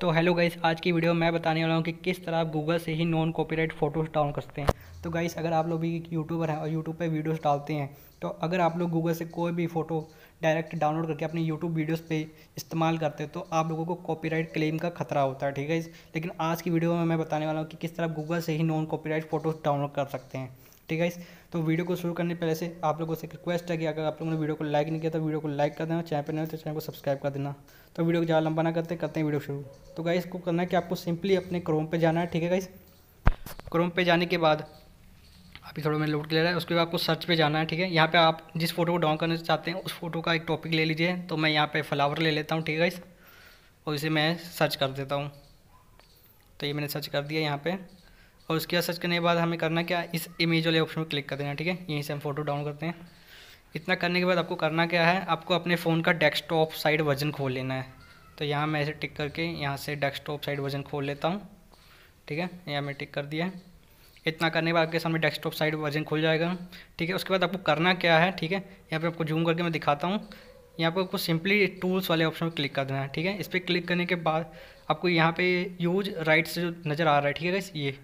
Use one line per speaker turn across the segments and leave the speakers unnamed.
तो hello guys आज की वीडियो में मैं बताने वाला हूँ कि किस तरह आप गूगल से ही नॉन कॉपीराइट फ़ोटोज़ डाउन कर सकते हैं तो गाइस अगर आप लोग भी यूट्यूबर हैं और यूट्यूब पे वीडियोस डालते हैं तो अगर आप लोग गूगल से कोई भी फ़ोटो डायरेक्ट डाउनलोड करके अपनी यूट्यूब वीडियोज़ पर इस्तेमाल करते हैं तो आप लोगों को कॉपीराइट क्लेम का खतरा होता है ठीक है लेकिन आज की वीडियो में मैं बताने वाला हूँ कि किस तरह गूगल से ही नॉन कॉपीराइट फ़ोटोज़ डाउनलोड कर सकते हैं ठीक है इस तो वीडियो को शुरू करने पहले से आप लोगों से एक रिक्वेस्ट है कि अगर आप लोगों ने वीडियो को लाइक नहीं किया तो वीडियो को लाइक कर देना चैनल पर नहीं तो चैनल को सब्सक्राइब कर देना तो वीडियो को ज़्यादा लंबा ना करते करते हैं वीडियो शुरू तो गाइस को करना है कि आपको सिंपली अपने क्रोम पर जाना है ठीक है गाइस क्रोम पर जाने के बाद अभी थोड़ा मैंने लोड रहा है उसके बाद आपको सर्च पर जाना है ठीक है यहाँ पर आप जिस फोटो को डाउन करना चाहते हैं उस फोटो का एक टॉपिक ले लीजिए तो मैं यहाँ पर फ्लावर ले लेता हूँ ठीक है गाइस और इसे मैं सर्च कर देता हूँ तो ये मैंने सर्च कर दिया यहाँ पर और उसके बाद सर्च करने के बाद हमें करना क्या इस इमेज वाले ऑप्शन पर क्लिक कर देना ठीक है यहीं से हम फोटो डाउन करते हैं इतना करने के बाद आपको करना क्या है आपको अपने फ़ोन का डेस्कटॉप साइड वर्जन खोल लेना है तो यहाँ मैं ऐसे टिक करके यहाँ से डेस्कटॉप साइड वर्जन खोल लेता हूँ ठीक है यहाँ मैं टिक कर दिया है इतना करने के बाद आपके सामने डेस्कटॉप साइड वर्जन खुल जाएगा ठीक है उसके बाद आपको करना क्या है ठीक है यहाँ पर आपको जूम करके मैं दिखाता हूँ यहाँ पर आपको सिंपली टूल्स वाले ऑप्शन पर क्लिक कर देना है ठीक है इस पर क्लिक करने के बाद आपको यहाँ पे यूज राइट से जो नज़र आ रहा है ठीक है ये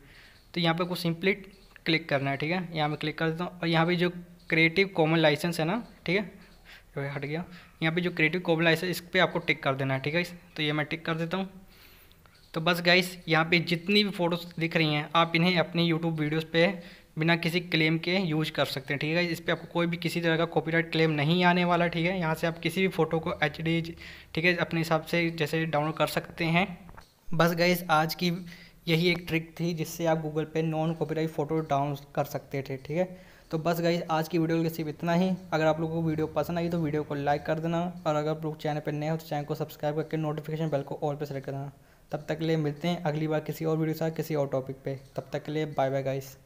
तो यहाँ पे कुछ सिंपली क्लिक करना है ठीक है यहाँ पे क्लिक कर देता हूँ और यहाँ पे जो क्रिएटिव कॉमन लाइसेंस है ना ठीक है तो हट गया यहाँ पे जो क्रिएटिव कॉमन लाइसेंस इस पर आपको टिक कर देना है ठीक है तो ये मैं टिक कर देता हूँ तो बस गाइस यहाँ पे जितनी भी फ़ोटोज़ दिख रही हैं आप इन्हें अपने यूट्यूब वीडियोज़ पर बिना किसी क्लेम के यूज कर सकते हैं ठीक है इस पर आपको कोई भी किसी तरह का कॉपीराइट क्लेम नहीं आने वाला ठीक है यहाँ से आप किसी भी फ़ोटो को एच ठीक है अपने हिसाब से जैसे डाउनलोड कर सकते हैं बस गाइस आज की यही एक ट्रिक थी जिससे आप गूगल पे नॉन कॉपीराइट फ़ोटो डाउन कर सकते थे ठीक है तो बस गई आज की वीडियो के सिर्फ इतना ही अगर आप लोगों को वीडियो पसंद आई तो वीडियो को लाइक कर देना और अगर आप लोग चैनल पर नए हो तो चैनल को सब्सक्राइब करके नोटिफिकेशन बेल को ऑल पर सेलेक्ट कर देना तब तक के लिए मिलते हैं अगली बार किसी और वीडियो के साथ किसी और टॉपिक पे तब तक के लिए बाय बाय गाइस